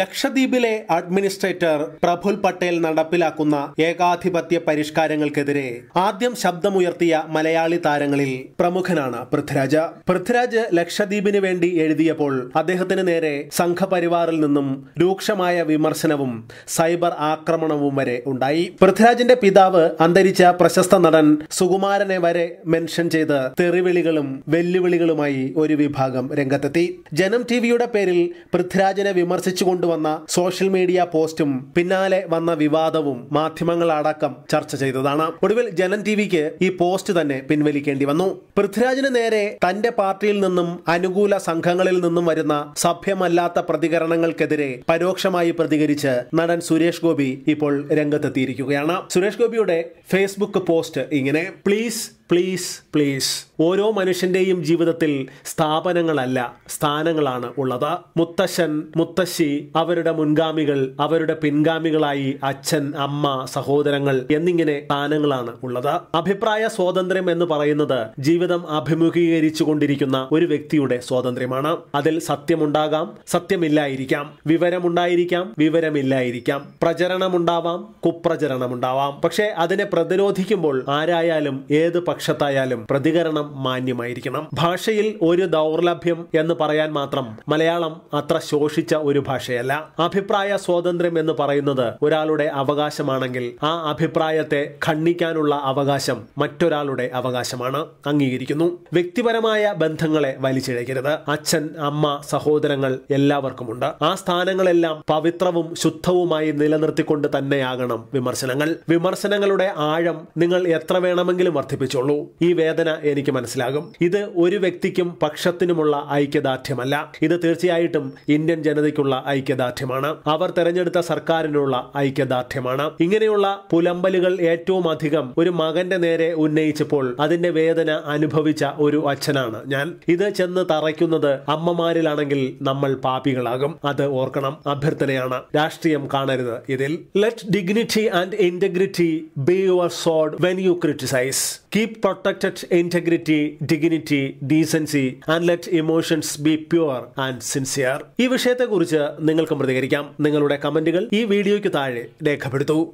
ലക്ഷദ്വീപിലെ അഡ്മിനിസ്ട്രേറ്റർ പ്രഫുൽ പട്ടേൽ നടപ്പിലാക്കുന്ന ഏകാധിപത്യ പരിഷ്കാരങ്ങൾക്കെതിരെ ആദ്യം ശബ്ദമുയർത്തിയ മലയാളി താരങ്ങളിൽ പ്രമുഖനാണ് പൃഥ്വിരാജ് പൃഥ്വിരാജ് ലക്ഷദ്വീപിന് വേണ്ടി എഴുതിയപ്പോൾ അദ്ദേഹത്തിന് നേരെ സംഘപരിവാറിൽ നിന്നും രൂക്ഷമായ വിമർശനവും സൈബർ ആക്രമണവും വരെ ഉണ്ടായി പൃഥ്വിരാജിന്റെ പിതാവ് അന്തരിച്ച പ്രശസ്ത നടൻ സുകുമാരനെ വരെ മെൻഷൻ ചെയ്ത് തെറിവിളികളും വെല്ലുവിളികളുമായി ഒരു വിഭാഗം രംഗത്തെത്തി ജനം ടിവിയുടെ പേരിൽ പൃഥ്വിരാജിനെ വിമർശിച്ചുകൊണ്ട് കൊണ്ടുവന്ന സോഷ്യൽ മീഡിയ പോസ്റ്റും പിന്നാലെ വന്ന വിവാദവും മാധ്യമങ്ങൾ അടക്കം ചർച്ച ചെയ്തതാണ് ഒടുവിൽ ജനൻ ടിവിക്ക് ഈ പോസ്റ്റ് തന്നെ പിൻവലിക്കേണ്ടി വന്നു പൃഥ്വിരാജിന് നേരെ തന്റെ പാർട്ടിയിൽ നിന്നും അനുകൂല സംഘങ്ങളിൽ നിന്നും വരുന്ന സഭ്യമല്ലാത്ത പ്രതികരണങ്ങൾക്കെതിരെ പരോക്ഷമായി പ്രതികരിച്ച് നടൻ സുരേഷ് ഗോപി ഇപ്പോൾ രംഗത്തെത്തിയിരിക്കുകയാണ് സുരേഷ് ഗോപിയുടെ ഫേസ്ബുക്ക് പോസ്റ്റ് ഇങ്ങനെ പ്ലീസ് പ്ലീസ് പ്ലീസ് ഓരോ മനുഷ്യന്റെയും ജീവിതത്തിൽ സ്ഥാപനങ്ങളല്ല സ്ഥാനങ്ങളാണ് ഉള്ളത് മുത്തശ്ശൻ മുത്തശ്ശി അവരുടെ മുൻഗാമികൾ അവരുടെ പിൻഗാമികളായി അച്ഛൻ അമ്മ സഹോദരങ്ങൾ എന്നിങ്ങനെ സ്ഥാനങ്ങളാണ് ഉള്ളത് അഭിപ്രായ സ്വാതന്ത്ര്യം എന്ന് പറയുന്നത് ജീവിതം അഭിമുഖീകരിച്ചു കൊണ്ടിരിക്കുന്ന ഒരു വ്യക്തിയുടെ സ്വാതന്ത്ര്യമാണ് അതിൽ സത്യമുണ്ടാകാം സത്യമില്ലായിരിക്കാം വിവരമുണ്ടായിരിക്കാം വിവരമില്ലായിരിക്കാം പ്രചരണമുണ്ടാവാം കുപ്രചരണമുണ്ടാവാം പക്ഷേ അതിനെ പ്രതിരോധിക്കുമ്പോൾ ആരായാലും ഏത് പക്ഷത്തായാലും പ്രതികരണം മാന്യമായിരിക്കണം ഭാഷയിൽ ഒരു ദൗർലഭ്യം എന്ന് പറയാൻ മാത്രം മലയാളം അത്ര ശോഷിച്ച ഒരു ഭാഷയല്ല അഭിപ്രായ സ്വാതന്ത്ര്യം എന്ന് പറയുന്നത് ഒരാളുടെ അവകാശമാണെങ്കിൽ ആ അഭിപ്രായത്തെ ഖണ്ഡിക്കാനുള്ള അവകാശം മറ്റൊരാളുടെ അവകാശമാണ് അംഗീകരിക്കുന്നു വ്യക്തിപരമായ ബന്ധങ്ങളെ വലിച്ചിഴക്കരുത് അച്ഛൻ അമ്മ സഹോദരങ്ങൾ എല്ലാവർക്കുമുണ്ട് ആ സ്ഥാനങ്ങളെല്ലാം പവിത്രവും ശുദ്ധവുമായി നിലനിർത്തിക്കൊണ്ട് തന്നെയാകണം വിമർശനങ്ങൾ വിമർശനങ്ങളുടെ ആഴം നിങ്ങൾ എത്ര വേണമെങ്കിലും വർദ്ധിപ്പിച്ചോളൂ ഉള്ളൂ ഈ വേദന എനിക്ക് മനസ്സിലാകും ഇത് ഒരു വ്യക്തിക്കും പക്ഷത്തിനുമുള്ള ഐക്യദാർഢ്യമല്ല ഇത് തീർച്ചയായിട്ടും ഇന്ത്യൻ ജനതയ്ക്കുള്ള ഐക്യദാർഢ്യമാണ് അവർ തെരഞ്ഞെടുത്ത സർക്കാരിനുള്ള ഐക്യദാർഢ്യമാണ് ഇങ്ങനെയുള്ള പുലമ്പലുകൾ ഏറ്റവും അധികം ഒരു മകന്റെ നേരെ ഉന്നയിച്ചപ്പോൾ അതിന്റെ വേദന അനുഭവിച്ച ഒരു അച്ഛനാണ് ഞാൻ ഇത് ചെന്ന് തറയ്ക്കുന്നത് അമ്മമാരിലാണെങ്കിൽ നമ്മൾ പാപികളാകും അത് ഓർക്കണം അഭ്യർത്ഥനയാണ് രാഷ്ട്രീയം കാണരുത് ഇതിൽ let dignity and integrity be your sword when you criticise keep Keep protected integrity, dignity, decency and let emotions be pure and sincere. ഈ വിഷയത്തെക്കുറിച്ച് നിങ്ങൾക്കും പ്രതികരിക്കാം നിങ്ങളുടെ കമന്റുകൾ ഈ വീഡിയോയ്ക്ക് താഴെ രേഖപ്പെടുത്തൂ